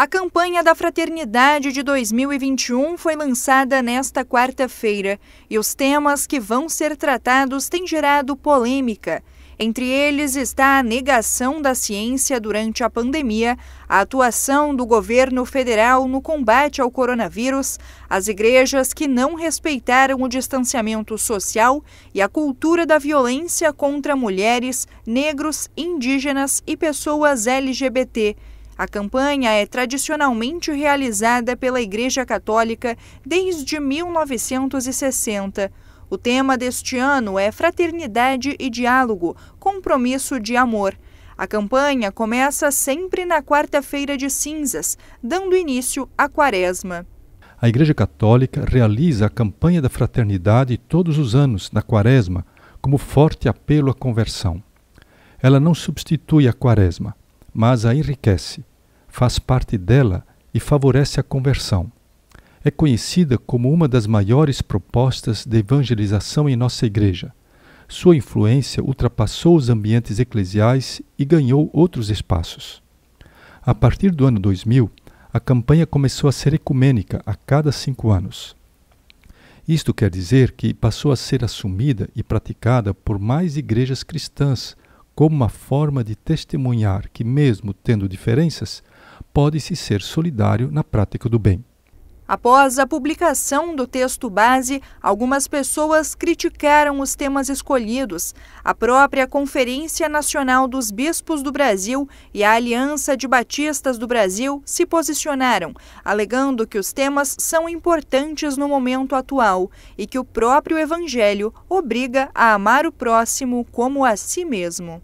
A campanha da Fraternidade de 2021 foi lançada nesta quarta-feira e os temas que vão ser tratados têm gerado polêmica. Entre eles está a negação da ciência durante a pandemia, a atuação do governo federal no combate ao coronavírus, as igrejas que não respeitaram o distanciamento social e a cultura da violência contra mulheres, negros, indígenas e pessoas LGBT. A campanha é tradicionalmente realizada pela Igreja Católica desde 1960. O tema deste ano é Fraternidade e Diálogo Compromisso de Amor. A campanha começa sempre na quarta-feira de cinzas, dando início à quaresma. A Igreja Católica realiza a campanha da fraternidade todos os anos, na quaresma, como forte apelo à conversão. Ela não substitui a quaresma, mas a enriquece, faz parte dela e favorece a conversão. É conhecida como uma das maiores propostas de evangelização em nossa igreja. Sua influência ultrapassou os ambientes eclesiais e ganhou outros espaços. A partir do ano 2000, a campanha começou a ser ecumênica a cada cinco anos. Isto quer dizer que passou a ser assumida e praticada por mais igrejas cristãs como uma forma de testemunhar que, mesmo tendo diferenças, pode-se ser solidário na prática do bem. Após a publicação do texto base, algumas pessoas criticaram os temas escolhidos. A própria Conferência Nacional dos Bispos do Brasil e a Aliança de Batistas do Brasil se posicionaram, alegando que os temas são importantes no momento atual e que o próprio Evangelho obriga a amar o próximo como a si mesmo.